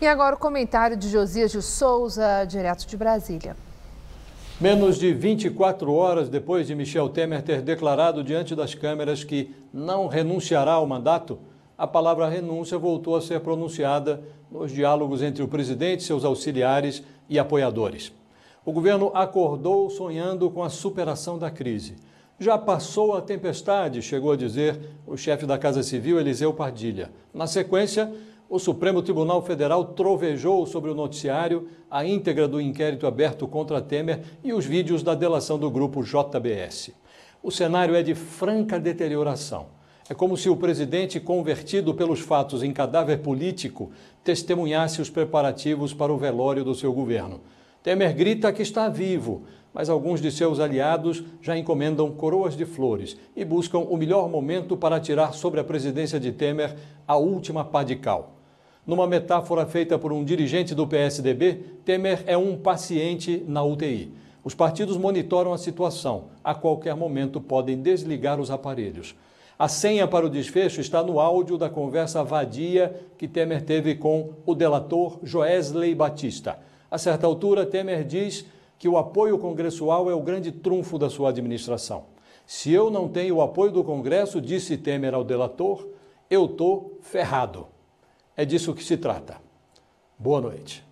E agora o comentário de Josias de Souza, direto de Brasília. Menos de 24 horas depois de Michel Temer ter declarado diante das câmeras que não renunciará ao mandato, a palavra renúncia voltou a ser pronunciada nos diálogos entre o presidente, seus auxiliares e apoiadores. O governo acordou sonhando com a superação da crise. Já passou a tempestade, chegou a dizer o chefe da Casa Civil, Eliseu Pardilha. Na sequência, o Supremo Tribunal Federal trovejou sobre o noticiário a íntegra do inquérito aberto contra Temer e os vídeos da delação do grupo JBS. O cenário é de franca deterioração. É como se o presidente, convertido pelos fatos em cadáver político, testemunhasse os preparativos para o velório do seu governo. Temer grita que está vivo, mas alguns de seus aliados já encomendam coroas de flores e buscam o melhor momento para tirar sobre a presidência de Temer a última pá de cal. Numa metáfora feita por um dirigente do PSDB, Temer é um paciente na UTI. Os partidos monitoram a situação. A qualquer momento podem desligar os aparelhos. A senha para o desfecho está no áudio da conversa vadia que Temer teve com o delator Joesley Batista. A certa altura, Temer diz que o apoio congressual é o grande trunfo da sua administração. Se eu não tenho o apoio do Congresso, disse Temer ao delator, eu estou ferrado. É disso que se trata. Boa noite.